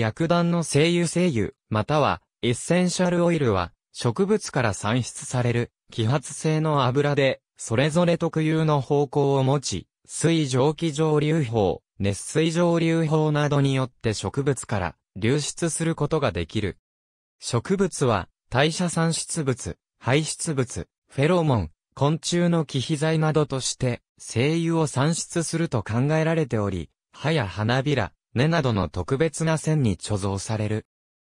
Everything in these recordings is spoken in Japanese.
白檀の精油精油、または、エッセンシャルオイルは、植物から産出される、揮発性の油で、それぞれ特有の方向を持ち、水蒸気蒸留法、熱水蒸留法などによって植物から流出することができる。植物は、代謝産出物、排出物、フェロモン、昆虫の寄肥剤などとして、精油を産出すると考えられており、歯や花びら、根などの特別な線に貯蔵される。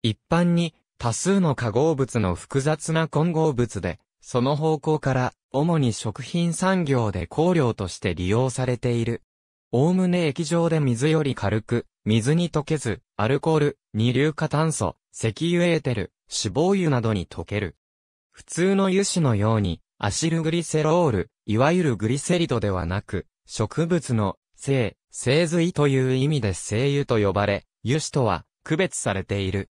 一般に、多数の化合物の複雑な混合物で、その方向から、主に食品産業で香料として利用されている。おおむね液状で水より軽く、水に溶けず、アルコール、二硫化炭素、石油エーテル、脂肪油などに溶ける。普通の油脂のように、アシルグリセロール、いわゆるグリセリドではなく、植物の、性、聖髄という意味で聖油と呼ばれ、油脂とは区別されている。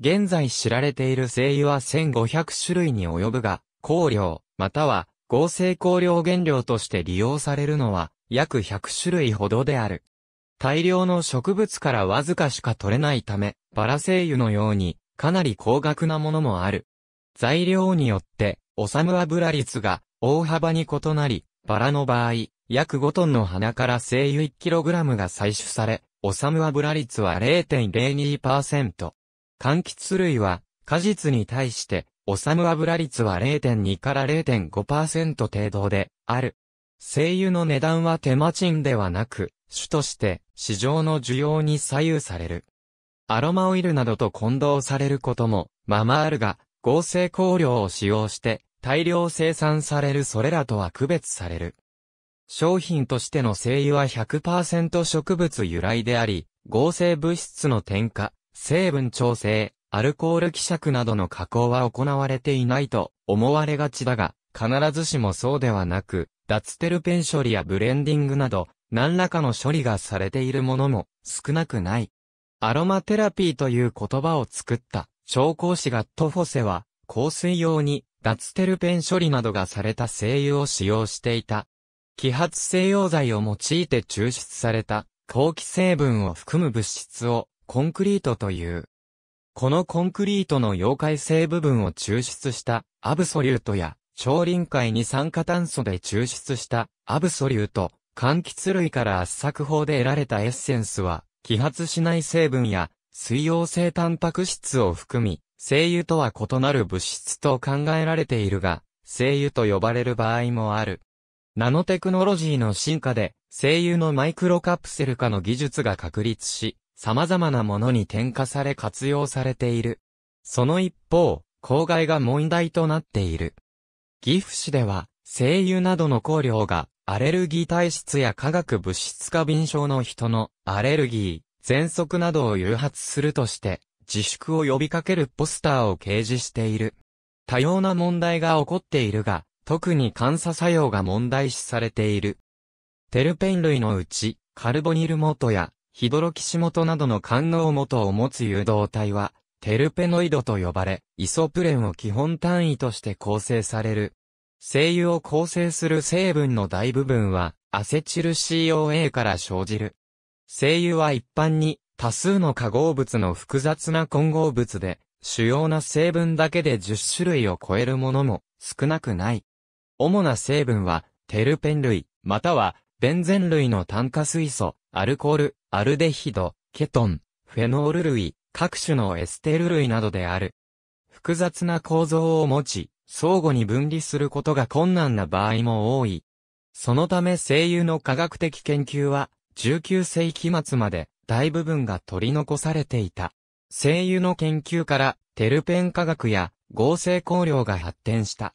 現在知られている聖油は1500種類に及ぶが、香料、または合成香料原料として利用されるのは約100種類ほどである。大量の植物からわずかしか取れないため、バラ精油のようにかなり高額なものもある。材料によって、オサム油率が大幅に異なり、バラの場合、約5トンの花から精油 1kg が採取され、収む油率は0.02%。柑橘類は、果実に対して、収む油率は0.2から0.5%程度で、ある。精油の値段は手間賃ではなく、種として市場の需要に左右される。アロマオイルなどと混同されることも、ままあるが、合成香料を使用して大量生産されるそれらとは区別される。商品としての精油は100%植物由来であり、合成物質の添加、成分調整、アルコール希釈などの加工は行われていないと思われがちだが、必ずしもそうではなく、脱テルペン処理やブレンディングなど、何らかの処理がされているものも少なくない。アロマテラピーという言葉を作った調香師ガットフォセは、香水用に脱テルペン処理などがされた精油を使用していた揮発性溶剤を用いて抽出された、後期成分を含む物質を、コンクリートという。このコンクリートの溶解性部分を抽出したアブソリュートや超臨界二酸化炭素で抽出したアブソリュート、柑橘類から圧搾法で得られたエッセンスは、揮発しない成分や水溶性タンパク質を含み、精油とは異なる物質と考えられているが、精油と呼ばれる場合もある。ナノテクノロジーの進化で、声優のマイクロカプセル化の技術が確立し、様々なものに添加され活用されている。その一方、公害が問題となっている。岐阜市では、声優などの香料が、アレルギー体質や化学物質過敏症の人のアレルギー、喘息などを誘発するとして、自粛を呼びかけるポスターを掲示している。多様な問題が起こっているが、特に監査作用が問題視されている。テルペン類のうち、カルボニル元やヒドロキシ元などの官能元を持つ誘導体は、テルペノイドと呼ばれ、イソプレンを基本単位として構成される。精油を構成する成分の大部分は、アセチル COA から生じる。精油は一般に、多数の化合物の複雑な混合物で、主要な成分だけで10種類を超えるものも少なくない。主な成分は、テルペン類、または、ベンゼン類の炭化水素、アルコール、アルデヒド、ケトン、フェノール類、各種のエステル類などである。複雑な構造を持ち、相互に分離することが困難な場合も多い。そのため精油の科学的研究は、19世紀末まで大部分が取り残されていた。精油の研究から、テルペン科学や合成香料が発展した。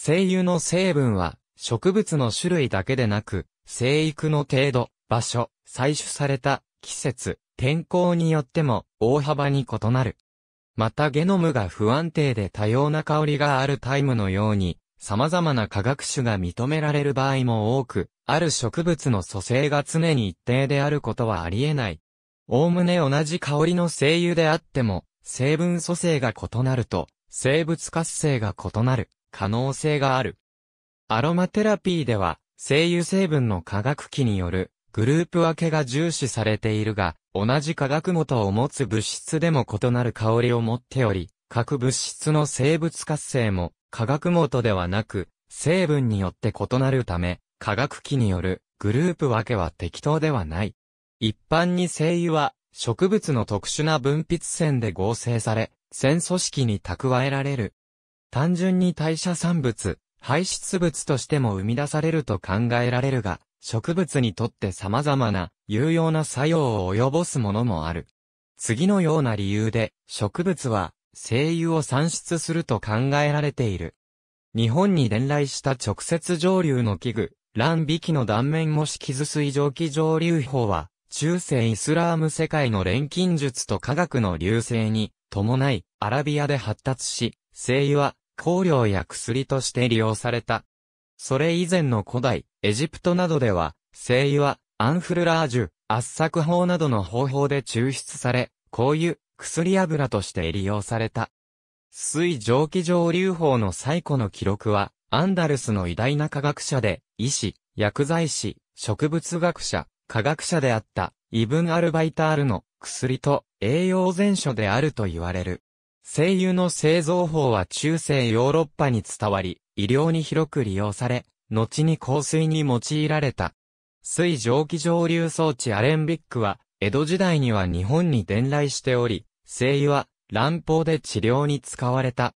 精油の成分は、植物の種類だけでなく、生育の程度、場所、採取された、季節、天候によっても大幅に異なる。またゲノムが不安定で多様な香りがあるタイムのように、様々な化学種が認められる場合も多く、ある植物の組成が常に一定であることはあり得ない。おおむね同じ香りの精油であっても、成分組成が異なると、生物活性が異なる。可能性がある。アロマテラピーでは、精油成分の化学器によるグループ分けが重視されているが、同じ化学元を持つ物質でも異なる香りを持っており、各物質の生物活性も化学元ではなく、成分によって異なるため、化学器によるグループ分けは適当ではない。一般に精油は植物の特殊な分泌腺で合成され、線組織に蓄えられる単純に代謝産物、排出物としても生み出されると考えられるが、植物にとって様々な有用な作用を及ぼすものもある。次のような理由で、植物は、精油を産出すると考えられている。日本に伝来した直接上流の器具、乱引きの断面模式図水蒸気上流法は、中世イスラーム世界の錬金術と科学の流星に、伴い、アラビアで発達し、精油は香料や薬として利用された。それ以前の古代、エジプトなどでは、精油は、アンフルラージュ、圧搾法などの方法で抽出され、こういう薬油として利用された。水蒸気蒸留法の最古の記録は、アンダルスの偉大な科学者で、医師、薬剤師、植物学者、科学者であった、イブン・アルバイタールの薬と栄養全書であると言われる。精油の製造法は中世ヨーロッパに伝わり、医療に広く利用され、後に香水に用いられた。水蒸気蒸留装置アレンビックは、江戸時代には日本に伝来しており、精油は乱暴で治療に使われた。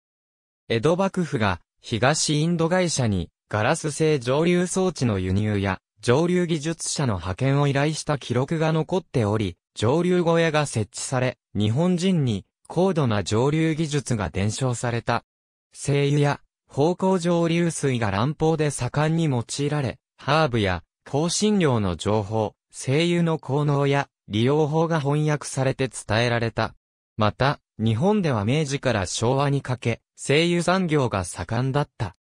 江戸幕府が東インド会社にガラス製蒸留装置の輸入や蒸留技術者の派遣を依頼した記録が残っており、蒸留小屋が設置され、日本人に高度な蒸留技術が伝承された。精油や方向蒸流水が乱暴で盛んに用いられ、ハーブや香辛料の情報、精油の効能や利用法が翻訳されて伝えられた。また、日本では明治から昭和にかけ、精油産業が盛んだった。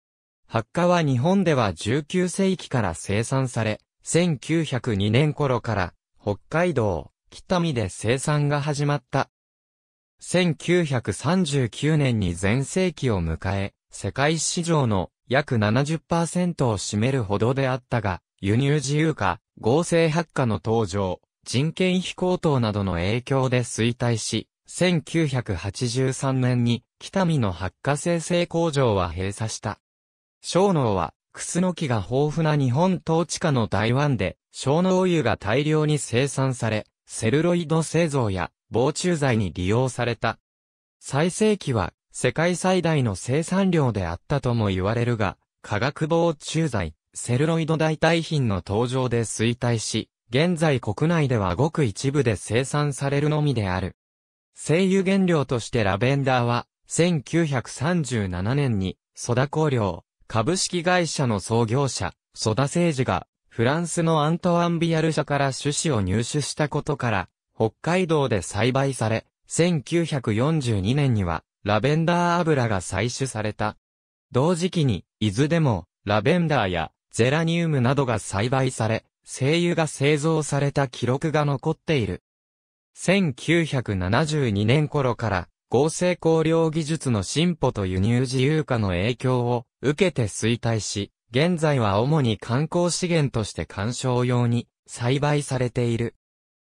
発火は日本では19世紀から生産され、1902年頃から、北海道、北見で生産が始まった。1939年に全盛期を迎え、世界市場の約70%を占めるほどであったが、輸入自由化、合成発火の登場、人件費高騰などの影響で衰退し、1983年に北見の発火生成工場は閉鎖した。小脳は、クスノキが豊富な日本統治下の台湾で、小脳油が大量に生産され、セルロイド製造や防虫剤に利用された。最盛期は世界最大の生産量であったとも言われるが、化学防虫剤、セルロイド代替品の登場で衰退し、現在国内ではごく一部で生産されるのみである。精油原料としてラベンダーは、1937年に、ソダ工業、株式会社の創業者、ソダ政治が、フランスのアントワンビアル社から種子を入手したことから、北海道で栽培され、1942年には、ラベンダー油が採取された。同時期に、伊豆でも、ラベンダーや、ゼラニウムなどが栽培され、精油が製造された記録が残っている。1972年頃から、合成香料技術の進歩と輸入自由化の影響を受けて衰退し、現在は主に観光資源として観賞用に栽培されている。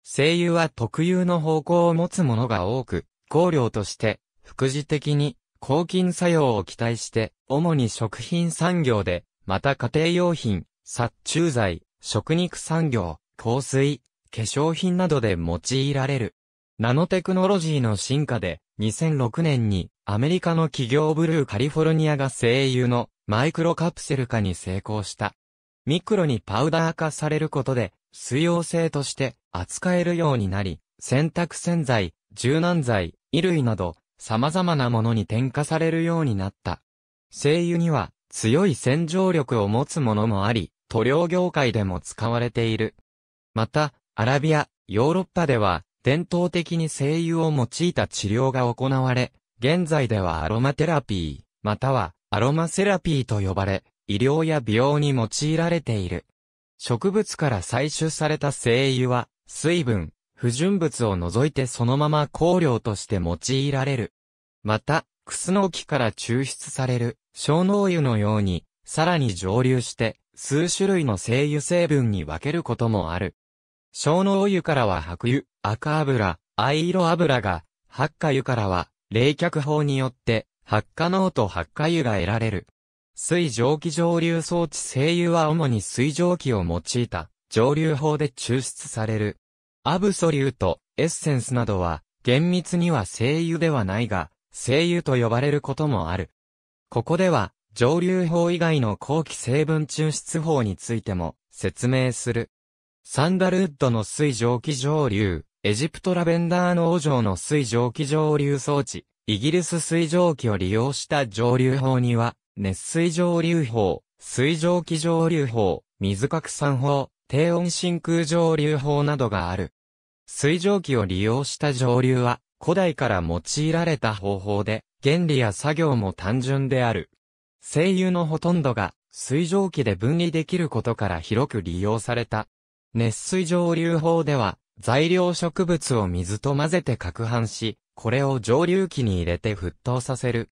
声優は特有の方向を持つものが多く、香料として、副次的に、抗菌作用を期待して、主に食品産業で、また家庭用品、殺虫剤、食肉産業、香水、化粧品などで用いられる。ナノテクノロジーの進化で、2006年にアメリカの企業ブルーカリフォルニアが声優のマイクロカプセル化に成功した。ミクロにパウダー化されることで水溶性として扱えるようになり、洗濯洗剤、柔軟剤、衣類など、様々なものに添加されるようになった。精油には強い洗浄力を持つものもあり、塗料業界でも使われている。また、アラビア、ヨーロッパでは、伝統的に精油を用いた治療が行われ、現在ではアロマテラピー、またはアロマセラピーと呼ばれ、医療や美容に用いられている。植物から採取された精油は、水分、不純物を除いてそのまま香料として用いられる。また、クスノキから抽出される、小脳油のように、さらに蒸留して、数種類の精油成分に分けることもある。小脳油からは白油、赤油、藍色油が、発火油からは、冷却法によって、発火脳と発火油が得られる。水蒸気蒸留装置精油は主に水蒸気を用いた蒸留法で抽出される。アブソリュート、エッセンスなどは厳密には精油ではないが、精油と呼ばれることもある。ここでは蒸留法以外の後期成分抽出法についても説明する。サンダルウッドの水蒸気蒸留、エジプトラベンダーの王城の水蒸気蒸留装置、イギリス水蒸気を利用した蒸留法には、熱水上流法、水蒸気上流法、水拡散法、低温真空上流法などがある。水蒸気を利用した上流は、古代から用いられた方法で、原理や作業も単純である。精油のほとんどが、水蒸気で分離できることから広く利用された。熱水蒸留法では、材料植物を水と混ぜて攪拌し、これを蒸留器に入れて沸騰させる。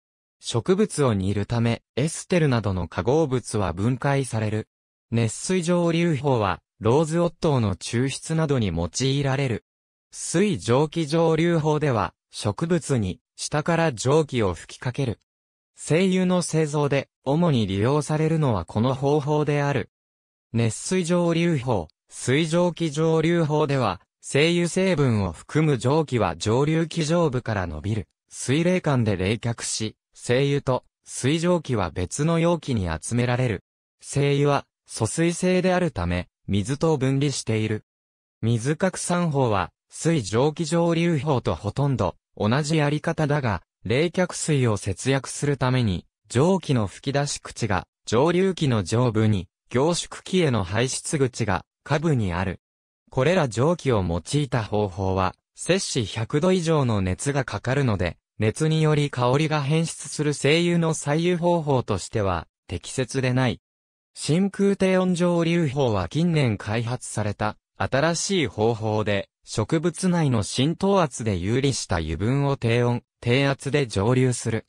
植物を煮るため、エステルなどの化合物は分解される。熱水蒸留法は、ローズオットーの抽出などに用いられる。水蒸気蒸留法では、植物に下から蒸気を吹きかける。精油の製造で主に利用されるのはこの方法である。熱水蒸留法、水蒸気蒸留法では、精油成分を含む蒸気は蒸留気上部から伸びる。水冷感で冷却し、精油と水蒸気は別の容器に集められる。精油は疎水性であるため、水と分離している。水核散法は、水蒸気蒸留法とほとんど同じやり方だが、冷却水を節約するために、蒸気の吹き出し口が蒸留器の上部に、凝縮器への排出口が下部にある。これら蒸気を用いた方法は、摂氏100度以上の熱がかかるので、熱により香りが変質する精油の採油方法としては適切でない。真空低温蒸留法は近年開発された新しい方法で植物内の浸透圧で有利した油分を低温、低圧で蒸留する。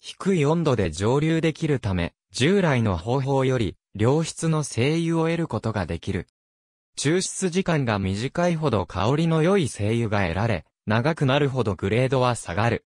低い温度で蒸留できるため、従来の方法より良質の精油を得ることができる。抽出時間が短いほど香りの良い精油が得られ、長くなるほどグレードは下がる。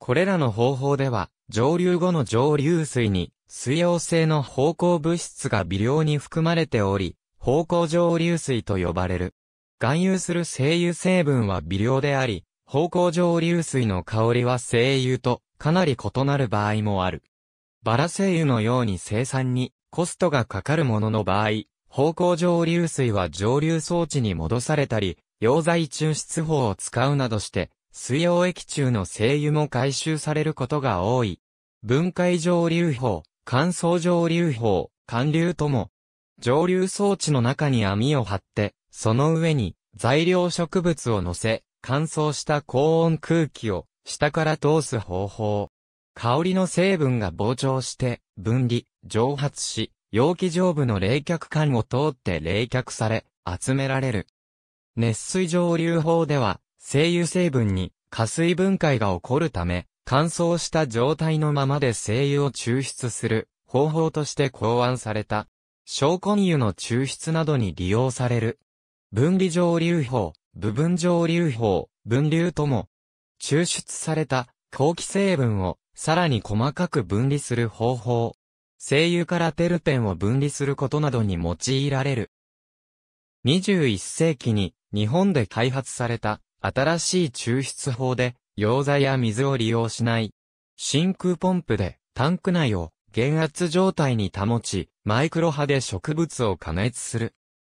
これらの方法では、蒸留後の蒸留水に、水溶性の方向物質が微量に含まれており、方向蒸留水と呼ばれる。含有する精油成分は微量であり、方向蒸留水の香りは精油とかなり異なる場合もある。バラ精油のように生産にコストがかかるものの場合、方向蒸留水は蒸留装置に戻されたり、溶剤抽出法を使うなどして、水溶液中の精油も回収されることが多い。分解上流法、乾燥上流法、寒流とも、上流装置の中に網を張って、その上に材料植物を乗せ、乾燥した高温空気を下から通す方法。香りの成分が膨張して、分離、蒸発し、容器上部の冷却管を通って冷却され、集められる。熱水蒸留法では、精油成分に加水分解が起こるため、乾燥した状態のままで精油を抽出する方法として考案された。小根油の抽出などに利用される。分離蒸留法、部分蒸留法、分流とも、抽出された後期成分をさらに細かく分離する方法。精油からテルペンを分離することなどに用いられる。21世紀に日本で開発された新しい抽出法で、溶剤や水を利用しない。真空ポンプでタンク内を減圧状態に保ち、マイクロ波で植物を加熱する。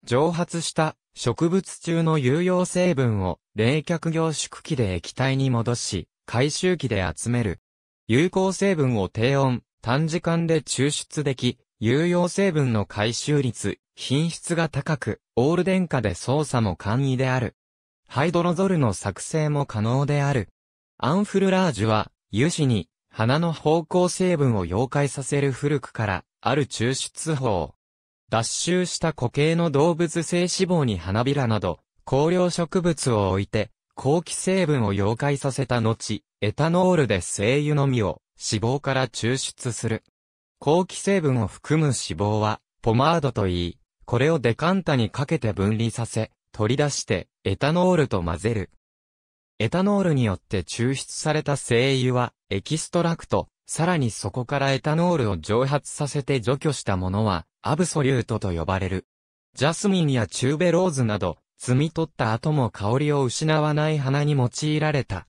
蒸発した植物中の有用成分を冷却凝縮器で液体に戻し、回収器で集める。有効成分を低温、短時間で抽出でき、有用成分の回収率品質が高く、オール電化で操作も簡易である。ハイドロゾルの作成も可能である。アンフルラージュは、油脂に、花の方向成分を溶解させる古くから、ある抽出法。脱臭した固形の動物性脂肪に花びらなど、香料植物を置いて、後期成分を溶解させた後、エタノールで精油のみを脂肪から抽出する。後期成分を含む脂肪は、ポマードといい、これをデカンタにかけて分離させ、取り出して、エタノールと混ぜる。エタノールによって抽出された精油は、エキストラクト、さらにそこからエタノールを蒸発させて除去したものは、アブソリュートと呼ばれる。ジャスミンやチューベローズなど、摘み取った後も香りを失わない花に用いられた。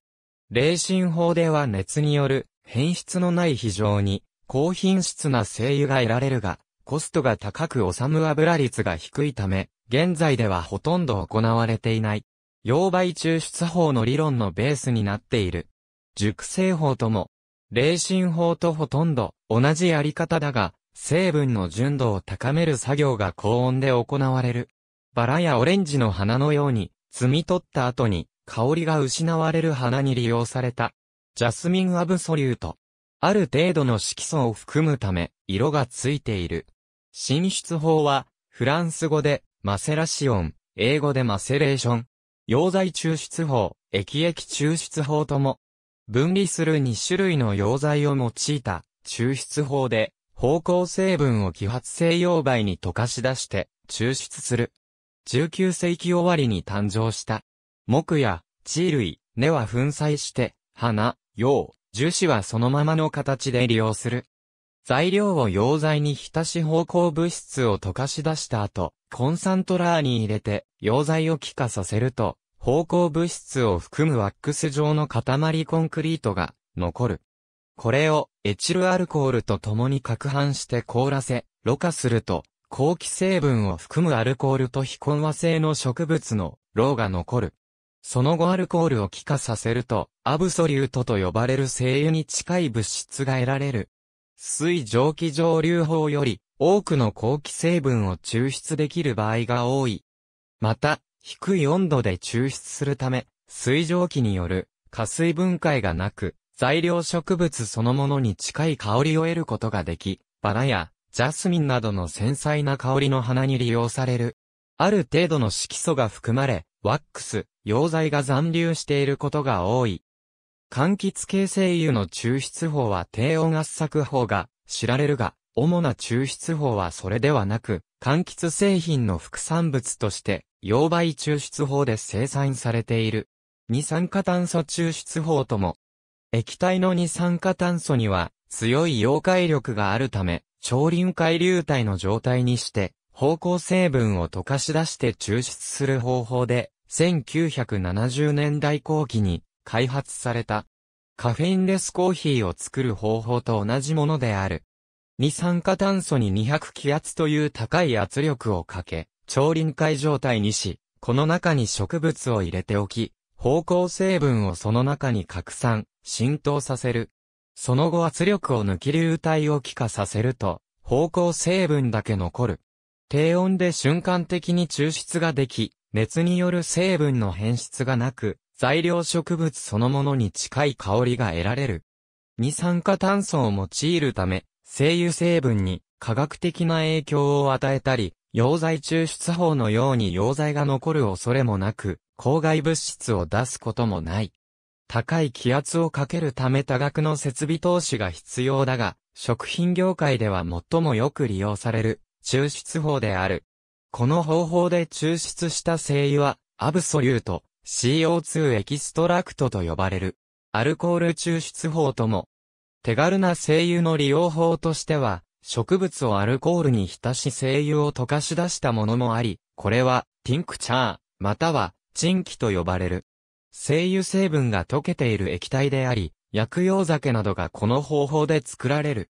冷心法では熱による変質のない非常に高品質な精油が得られるが、コストが高く収む油率が低いため、現在ではほとんど行われていない。溶媒抽出法の理論のベースになっている。熟成法とも、冷心法とほとんど同じやり方だが、成分の純度を高める作業が高温で行われる。バラやオレンジの花のように、摘み取った後に、香りが失われる花に利用された。ジャスミンアブソリュート。ある程度の色素を含むため、色がついている。進出法は、フランス語で、マセラシオン、英語でマセレーション。溶剤抽出法、液液抽出法とも、分離する2種類の溶剤を用いた抽出法で、方向成分を揮発性溶媒に溶かし出して抽出する。19世紀終わりに誕生した。木や地類、根は粉砕して、花、葉、樹脂はそのままの形で利用する。材料を溶剤に浸し方向物質を溶かし出した後、コンサントラーに入れて、溶剤を気化させると、方向物質を含むワックス状の塊コンクリートが残る。これをエチルアルコールと共に攪拌して凍らせ、ろ過すると、後期成分を含むアルコールと非混和性の植物のろうが残る。その後アルコールを気化させると、アブソリュートと呼ばれる精油に近い物質が得られる。水蒸気蒸留法より多くの後期成分を抽出できる場合が多い。また、低い温度で抽出するため、水蒸気による加水分解がなく、材料植物そのものに近い香りを得ることができ、バラやジャスミンなどの繊細な香りの花に利用される。ある程度の色素が含まれ、ワックス、溶剤が残留していることが多い。柑橘系精油の抽出法は低温圧搾法が知られるが、主な抽出法はそれではなく、柑橘製品の副産物として、溶媒抽出法で生産されている。二酸化炭素抽出法とも、液体の二酸化炭素には強い溶解力があるため、超臨界流体の状態にして、方向成分を溶かし出して抽出する方法で、1970年代後期に開発された。カフェインレスコーヒーを作る方法と同じものである。二酸化炭素に200気圧という高い圧力をかけ、超臨界状態にし、この中に植物を入れておき、方向成分をその中に拡散、浸透させる。その後圧力を抜き流体を気化させると、方向成分だけ残る。低温で瞬間的に抽出ができ、熱による成分の変質がなく、材料植物そのものに近い香りが得られる。二酸化炭素を用いるため、精油成分に科学的な影響を与えたり、溶剤抽出法のように溶剤が残る恐れもなく、公害物質を出すこともない。高い気圧をかけるため多額の設備投資が必要だが、食品業界では最もよく利用される抽出法である。この方法で抽出した精油は、アブソリュート、CO2 エキストラクトと呼ばれる。アルコール抽出法とも。手軽な精油の利用法としては、植物をアルコールに浸し精油を溶かし出したものもあり、これは、ティンクチャー、または、チンキと呼ばれる。精油成分が溶けている液体であり、薬用酒などがこの方法で作られる。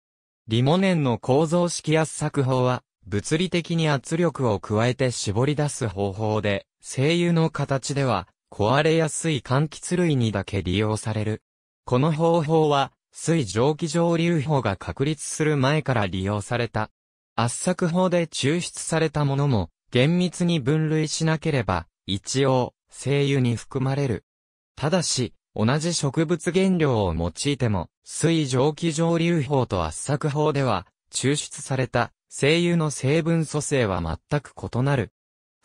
リモネンの構造式圧作法は、物理的に圧力を加えて絞り出す方法で、精油の形では、壊れやすい柑橘類にだけ利用される。この方法は、水蒸気蒸留法が確立する前から利用された。圧搾法で抽出されたものも、厳密に分類しなければ、一応、精油に含まれる。ただし、同じ植物原料を用いても、水蒸気蒸留法と圧搾法では、抽出された精油の成分組成は全く異なる。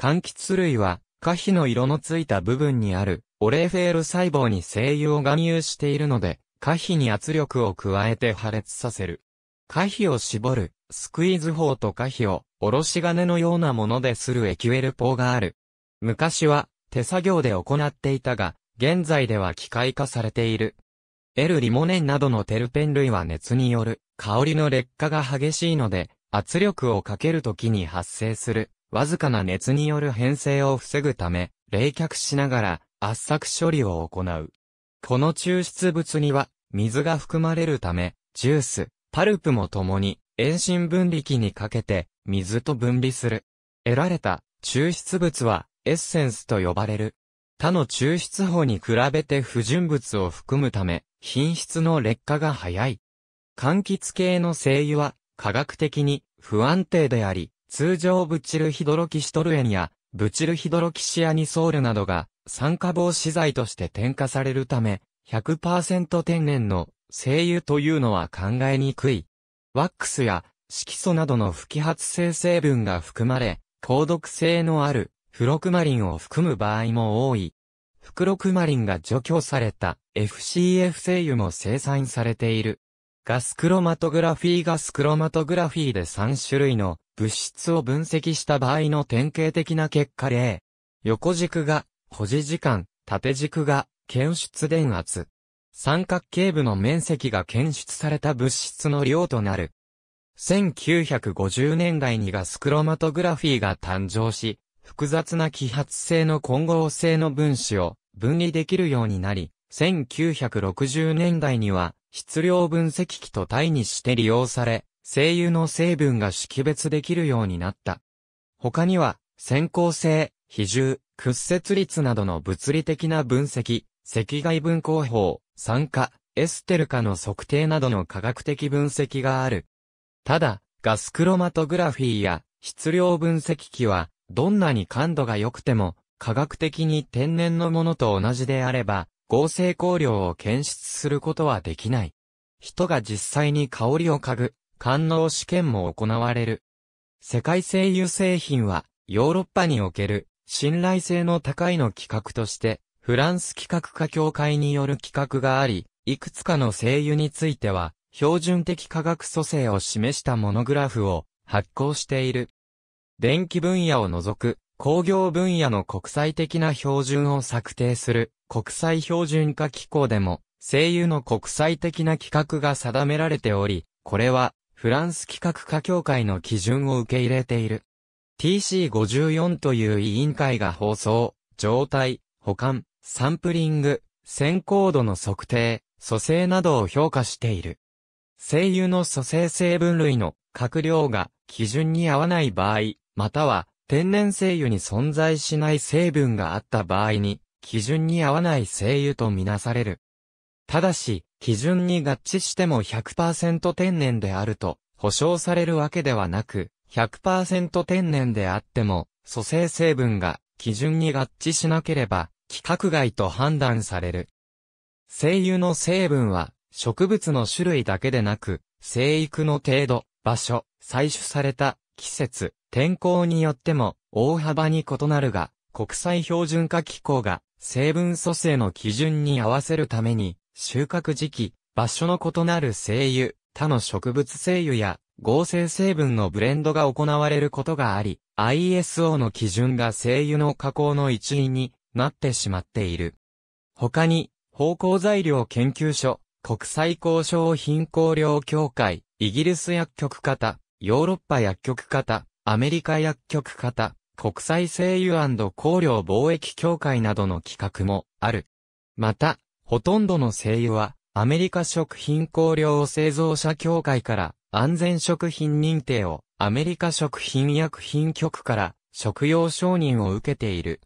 柑橘類は可否の色のついた部分にある、オレーフェール細胞に精油を含有しているので、可否に圧力を加えて破裂させる。可否を絞る、スクイーズ法と可否を、おろし金のようなものでするエキュエル法がある。昔は、手作業で行っていたが、現在では機械化されている。エルリモネンなどのテルペン類は熱による香りの劣化が激しいので、圧力をかけるときに発生するわずかな熱による変性を防ぐため、冷却しながら圧搾処理を行う。この抽出物には水が含まれるため、ジュース、パルプも共に遠心分離器にかけて水と分離する。得られた抽出物はエッセンスと呼ばれる。他の抽出法に比べて不純物を含むため、品質の劣化が早い。柑橘系の精油は科学的に不安定であり、通常ブチルヒドロキシトルエンやブチルヒドロキシアニソールなどが酸化防止剤として添加されるため、100%天然の精油というのは考えにくい。ワックスや色素などの不揮発性成分が含まれ、高毒性のあるフロクマリンを含む場合も多い。フクロクマリンが除去された FCF 精油も生産されている。ガスクロマトグラフィーガスクロマトグラフィーで3種類の物質を分析した場合の典型的な結果例。横軸が保持時間、縦軸が検出電圧。三角形部の面積が検出された物質の量となる。1950年代にガスクロマトグラフィーが誕生し、複雑な揮発性の混合性の分子を分離できるようになり、1960年代には質量分析器と対にして利用され、精油の成分が識別できるようになった。他には、先行性、比重、屈折率などの物理的な分析、赤外分光法、酸化、エステル化の測定などの科学的分析がある。ただ、ガスクロマトグラフィーや質量分析器は、どんなに感度が良くても、科学的に天然のものと同じであれば、合成香料を検出することはできない。人が実際に香りを嗅ぐ、官能試験も行われる。世界製油製品は、ヨーロッパにおける、信頼性の高いの企画として、フランス企画家協会による企画があり、いくつかの製油については、標準的科学組成を示したモノグラフを発行している。電気分野を除く工業分野の国際的な標準を策定する国際標準化機構でも、製油の国際的な規格が定められており、これはフランス企画化協会の基準を受け入れている。TC54 という委員会が放送、状態、保管、サンプリング、先行度の測定、蘇生などを評価している。声優の蘇生成分類の閣量が基準に合わない場合、または天然声油に存在しない成分があった場合に、基準に合わない声油とみなされる。ただし、基準に合致しても100%天然であると保証されるわけではなく、100%天然であっても、蘇生成分が基準に合致しなければ、規格外と判断される。精油の成分は、植物の種類だけでなく、生育の程度、場所、採取された、季節、天候によっても大幅に異なるが、国際標準化機構が成分蘇生の基準に合わせるために、収穫時期、場所の異なる精油、他の植物精油や合成成分のブレンドが行われることがあり、ISO の基準が精油の加工の一因になってしまっている。他に、芳香材料研究所、国際交渉品香料協会、イギリス薬局方、ヨーロッパ薬局方、アメリカ薬局方、国際精油香料貿易協会などの企画もある。また、ほとんどの精油は、アメリカ食品香料製造者協会から安全食品認定を、アメリカ食品薬品局から食用承認を受けている。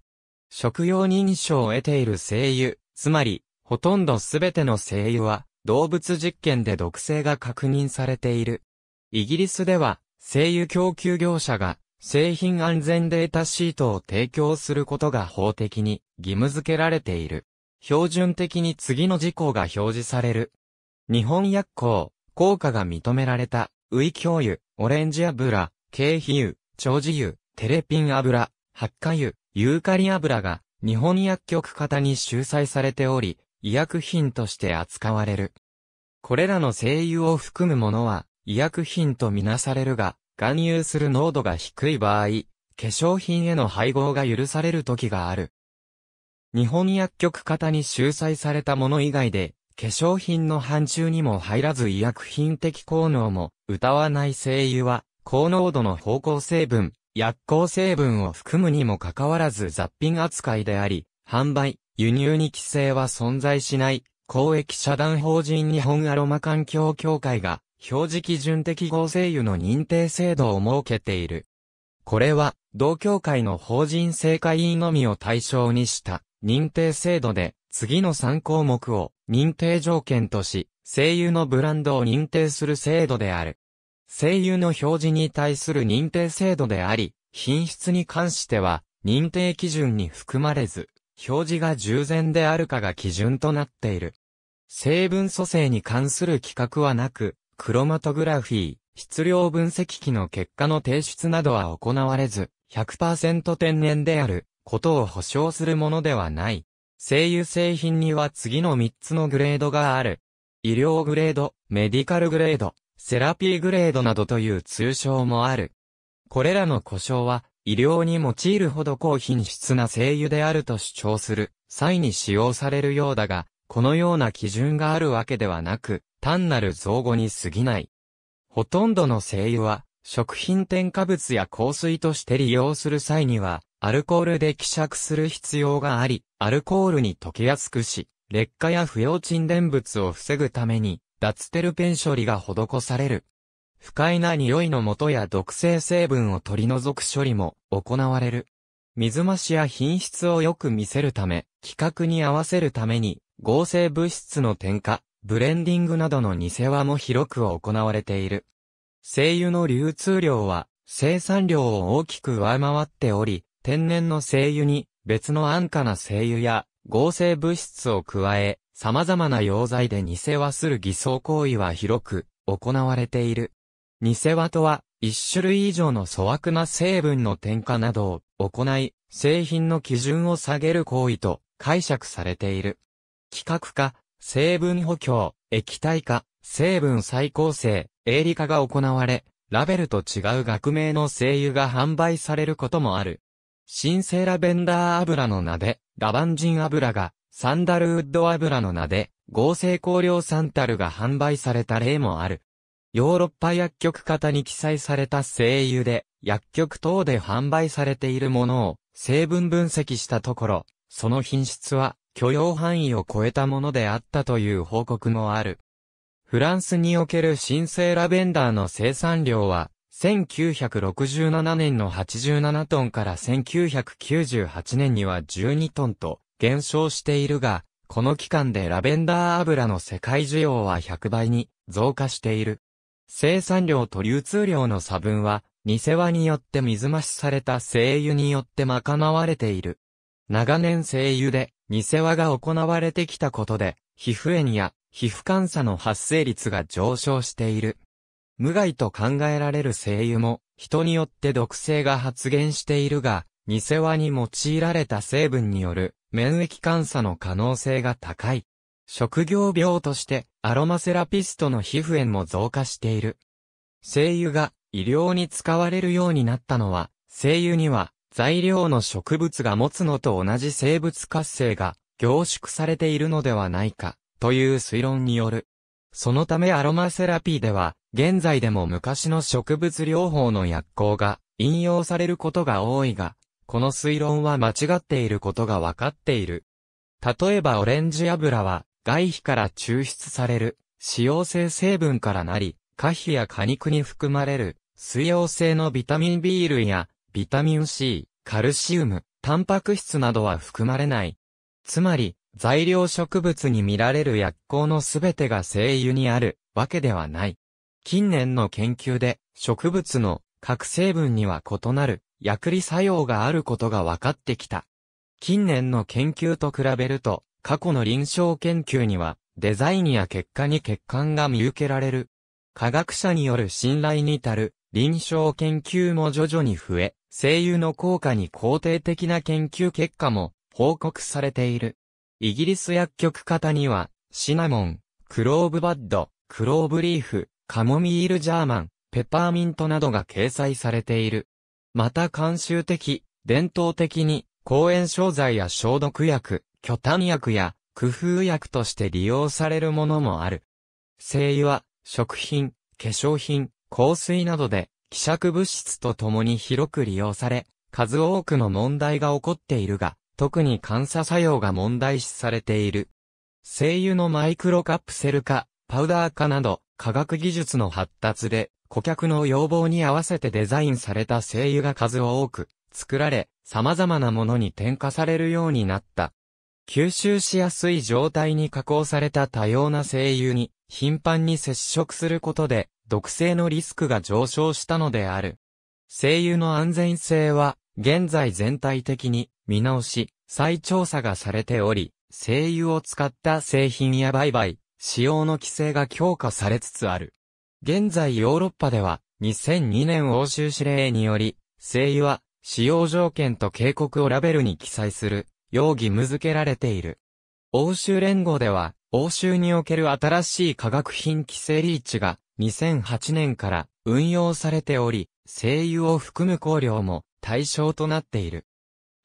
食用認証を得ている精油、つまり、ほとんどすべての精油は、動物実験で毒性が確認されている。イギリスでは、精油供給業者が、製品安全データシートを提供することが法的に義務付けられている。標準的に次の事項が表示される。日本薬効、効果が認められた、ウイキョウ油、オレンジ油、経皮油、長寿油、テレピン油、発火油、ユーカリ油が、日本薬局型に収載されており、医薬品として扱われる。これらの精油を含むものは、医薬品とみなされるが、含有する濃度が低い場合、化粧品への配合が許される時がある。日本薬局型に収載されたもの以外で、化粧品の範疇にも入らず医薬品的効能も、歌わない精油は、高濃度の方向成分、薬効成分を含むにもかかわらず雑品扱いであり、販売、輸入に規制は存在しない、公益社団法人日本アロマ環境協会が、表示基準的合精油の認定制度を設けている。これは、同協会の法人正会員のみを対象にした認定制度で、次の3項目を認定条件とし、声優のブランドを認定する制度である。声優の表示に対する認定制度であり、品質に関しては、認定基準に含まれず、表示が従前であるかが基準となっている。成分組成に関する規格はなく、クロマトグラフィー、質量分析機の結果の提出などは行われず、100%天然であることを保証するものではない。精油製品には次の3つのグレードがある。医療グレード、メディカルグレード、セラピーグレードなどという通称もある。これらの故障は、医療に用いるほど高品質な精油であると主張する際に使用されるようだが、このような基準があるわけではなく、単なる造語に過ぎない。ほとんどの精油は、食品添加物や香水として利用する際には、アルコールで希釈する必要があり、アルコールに溶けやすくし、劣化や不要沈殿物を防ぐために、脱テルペン処理が施される。不快な匂いの元や毒性成分を取り除く処理も行われる。水増しや品質をよく見せるため、規格に合わせるために、合成物質の添加、ブレンディングなどの偽和も広く行われている。精油の流通量は、生産量を大きく上回っており、天然の精油に別の安価な精油や合成物質を加え、様々な溶剤で偽和する偽装行為は広く行われている。偽和とは、一種類以上の粗悪な成分の添加などを行い、製品の基準を下げる行為と解釈されている。規格化、成分補強、液体化、成分再構成、営利化が行われ、ラベルと違う学名の精油が販売されることもある。新生ラベンダー油の名で、ラバンジン油が、サンダルウッド油の名で、合成香料サンタルが販売された例もある。ヨーロッパ薬局型に記載された精油で、薬局等で販売されているものを成分分析したところ、その品質は許容範囲を超えたものであったという報告もある。フランスにおける新生ラベンダーの生産量は1967年の87トンから1998年には12トンと減少しているが、この期間でラベンダー油の世界需要は100倍に増加している。生産量と流通量の差分は、ニセワによって水増しされた精油によって賄われている。長年精油で、ニセワが行われてきたことで、皮膚炎や皮膚感差の発生率が上昇している。無害と考えられる精油も、人によって毒性が発現しているが、偽ワに用いられた成分による免疫監査の可能性が高い。職業病としてアロマセラピストの皮膚炎も増加している。精油が医療に使われるようになったのは、精油には材料の植物が持つのと同じ生物活性が凝縮されているのではないかという推論によるそのためアロマセラピーでは、現在でも昔の植物療法の薬効が引用されることが多いが、この推論は間違っていることがわかっている。例えばオレンジ油は、外皮から抽出される、使用性成分からなり、果皮や果肉に含まれる、水溶性のビタミン B 類や、ビタミン C、カルシウム、タンパク質などは含まれない。つまり、材料植物に見られる薬効のすべてが精油にあるわけではない。近年の研究で植物の各成分には異なる薬理作用があることが分かってきた。近年の研究と比べると過去の臨床研究にはデザインや結果に欠陥が見受けられる。科学者による信頼に至る臨床研究も徐々に増え、精油の効果に肯定的な研究結果も報告されている。イギリス薬局型には、シナモン、クローブバッド、クローブリーフ、カモミールジャーマン、ペパーミントなどが掲載されている。また慣習的、伝統的に、抗炎症剤や消毒薬、巨炭薬や、工夫薬として利用されるものもある。精油は、食品、化粧品、香水などで、希釈物質とともに広く利用され、数多くの問題が起こっているが、特に監査作用が問題視されている。精油のマイクロカプセル化、パウダー化など、科学技術の発達で、顧客の要望に合わせてデザインされた精油が数多く作られ、様々なものに添加されるようになった。吸収しやすい状態に加工された多様な精油に頻繁に接触することで毒性のリスクが上昇したのである。精油の安全性は現在全体的に見直し、再調査がされており、精油を使った製品や売買、使用の規制が強化されつつある。現在ヨーロッパでは、2002年欧州指令により、精油は使用条件と警告をラベルに記載する、容疑務付けられている。欧州連合では、欧州における新しい化学品規制リーチが2008年から運用されており、精油を含む香料も対象となっている。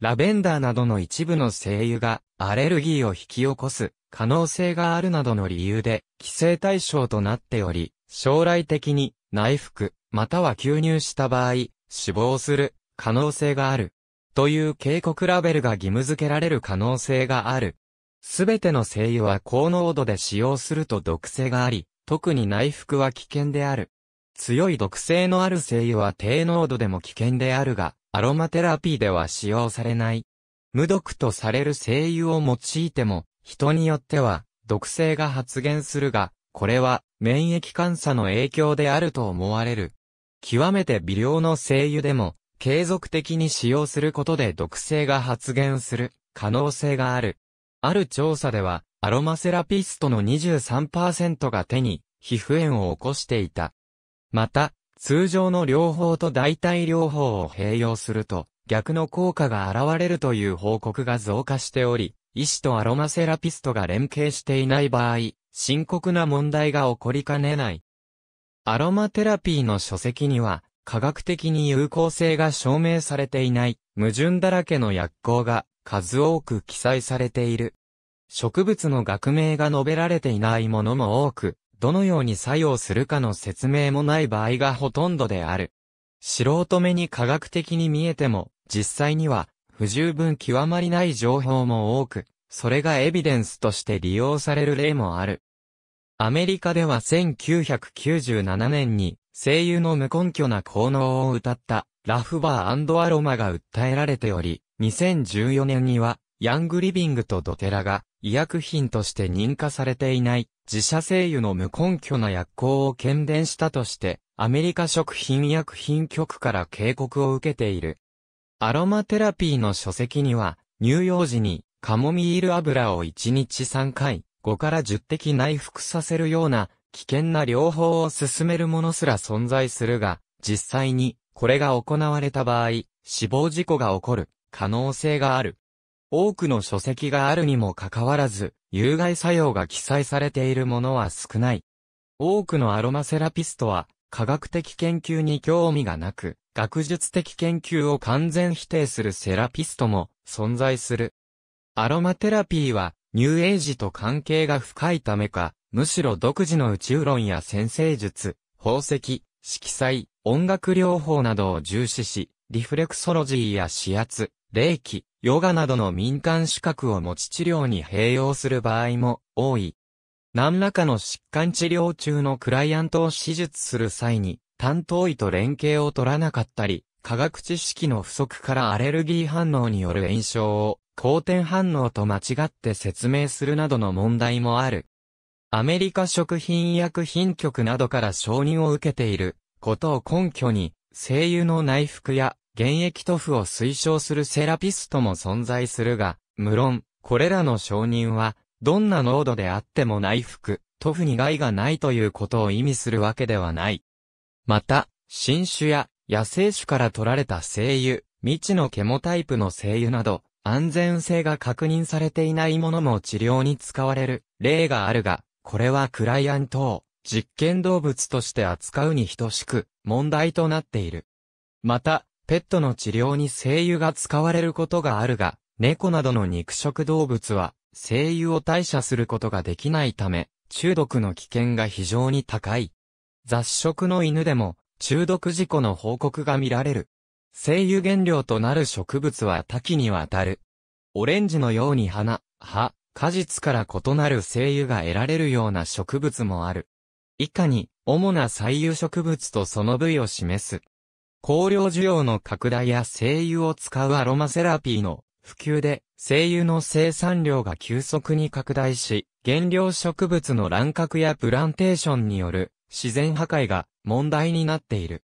ラベンダーなどの一部の精油がアレルギーを引き起こす可能性があるなどの理由で規制対象となっており、将来的に内服または吸入した場合、死亡する可能性がある。という警告ラベルが義務付けられる可能性がある。すべての精油は高濃度で使用すると毒性があり、特に内服は危険である。強い毒性のある精油は低濃度でも危険であるが、アロマテラピーでは使用されない。無毒とされる精油を用いても、人によっては毒性が発現するが、これは免疫監査の影響であると思われる。極めて微量の精油でも、継続的に使用することで毒性が発現する可能性がある。ある調査では、アロマセラピストの23%が手に皮膚炎を起こしていた。また、通常の療法と代替療法を併用すると、逆の効果が現れるという報告が増加しており、医師とアロマセラピストが連携していない場合、深刻な問題が起こりかねない。アロマテラピーの書籍には、科学的に有効性が証明されていない、矛盾だらけの薬効が数多く記載されている。植物の学名が述べられていないものも多く、どのように作用するかの説明もない場合がほとんどである。素人目に科学的に見えても、実際には不十分極まりない情報も多く、それがエビデンスとして利用される例もある。アメリカでは1997年に、声優の無根拠な効能を歌った、ラフバーアロマが訴えられており、2014年には、ヤングリビングとドテラが医薬品として認可されていない自社製油の無根拠な薬効を検伝したとして、アメリカ食品医薬品局から警告を受けている。アロマテラピーの書籍には、乳幼児にカモミール油を1日3回、5から10滴内服させるような危険な療法を進めるものすら存在するが、実際にこれが行われた場合、死亡事故が起こる可能性がある多くの書籍があるにもかかわらず、有害作用が記載されているものは少ない。多くのアロマセラピストは、科学的研究に興味がなく、学術的研究を完全否定するセラピストも存在する。アロマテラピーは、ニューエイジと関係が深いためか、むしろ独自の宇宙論や先生術、宝石、色彩、音楽療法などを重視し、リフレクソロジーや視圧、霊気、ヨガなどの民間資格を持ち治療に併用する場合も多い。何らかの疾患治療中のクライアントを手術する際に、担当医と連携を取らなかったり、科学知識の不足からアレルギー反応による炎症を、好転反応と間違って説明するなどの問題もある。アメリカ食品医薬品局などから承認を受けていることを根拠に、精油の内服や現役塗布を推奨するセラピストも存在するが、無論、これらの承認は、どんな濃度であっても内服、塗布に害がないということを意味するわけではない。また、新種や野生種から取られた精油、未知のケモタイプの精油など、安全性が確認されていないものも治療に使われる例があるが、これはクライアントを実験動物として扱うに等しく問題となっている。また、ペットの治療に精油が使われることがあるが、猫などの肉食動物は、精油を代謝することができないため、中毒の危険が非常に高い。雑食の犬でも、中毒事故の報告が見られる。精油原料となる植物は多岐にわたる。オレンジのように花、葉、果実から異なる精油が得られるような植物もある。以下に、主な採油植物とその部位を示す。香料需要の拡大や精油を使うアロマセラピーの普及で精油の生産量が急速に拡大し、原料植物の乱獲やプランテーションによる自然破壊が問題になっている。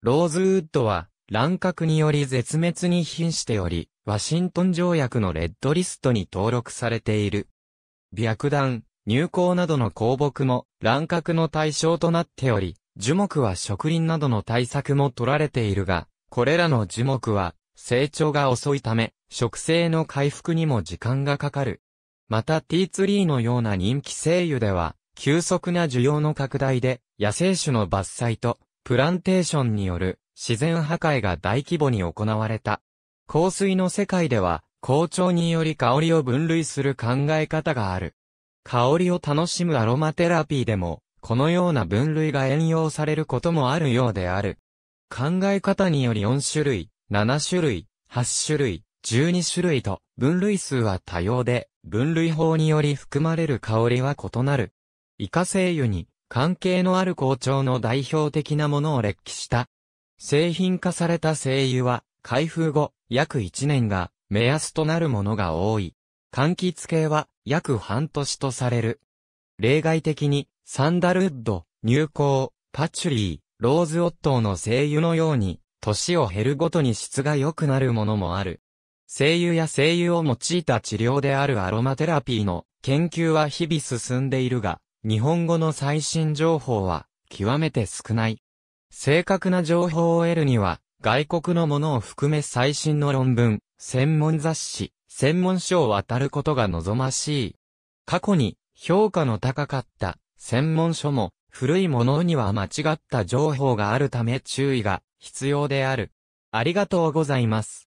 ローズウッドは乱獲により絶滅に瀕しており、ワシントン条約のレッドリストに登録されている。白檀、乳香などの香木も乱獲の対象となっており、樹木は植林などの対策も取られているが、これらの樹木は、成長が遅いため、植生の回復にも時間がかかる。また T ツリーのような人気精油では、急速な需要の拡大で、野生種の伐採と、プランテーションによる自然破壊が大規模に行われた。香水の世界では、好調により香りを分類する考え方がある。香りを楽しむアロマテラピーでも、このような分類が援用されることもあるようである。考え方により4種類、7種類、8種類、12種類と分類数は多様で、分類法により含まれる香りは異なる。イカ精油に関係のある校長の代表的なものを列記した。製品化された精油は開封後約1年が目安となるものが多い。柑橘系は約半年とされる。例外的に、サンダルウッド、入稿、パチュリー、ローズオットーの声優のように、年を減るごとに質が良くなるものもある。声優や声優を用いた治療であるアロマテラピーの研究は日々進んでいるが、日本語の最新情報は極めて少ない。正確な情報を得るには、外国のものを含め最新の論文、専門雑誌、専門書を渡ることが望ましい。過去に評価の高かった専門書も古いものには間違った情報があるため注意が必要である。ありがとうございます。